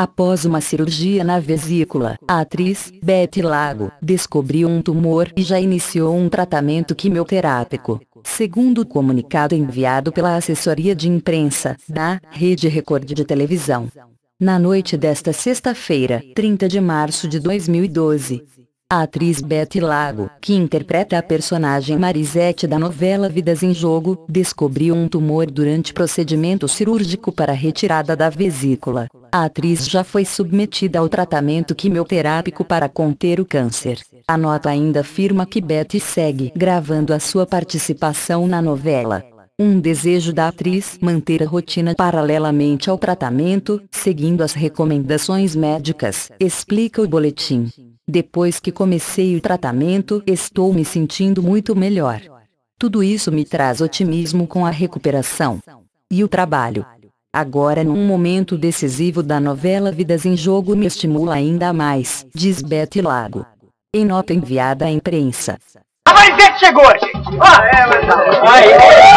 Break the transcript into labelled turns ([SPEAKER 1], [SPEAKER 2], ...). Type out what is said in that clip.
[SPEAKER 1] Após uma cirurgia na vesícula, a atriz Betty Lago descobriu um tumor e já iniciou um tratamento quimioterápico. Segundo o comunicado enviado pela assessoria de imprensa da Rede Record de Televisão. Na noite desta sexta-feira, 30 de março de 2012, a atriz Betty Lago, que interpreta a personagem Marisette da novela Vidas em Jogo, descobriu um tumor durante procedimento cirúrgico para retirada da vesícula. A atriz já foi submetida ao tratamento quimioterápico para conter o câncer. A nota ainda afirma que Betty segue gravando a sua participação na novela. Um desejo da atriz manter a rotina paralelamente ao tratamento, seguindo as recomendações médicas, explica o boletim. Depois que comecei o tratamento, estou me sentindo muito melhor. Tudo isso me traz otimismo com a recuperação. E o trabalho. Agora num momento decisivo da novela Vidas em Jogo me estimula ainda mais, diz Bete Lago. Em nota enviada à imprensa. A Marisete chegou, Ah, é, mas... Aí.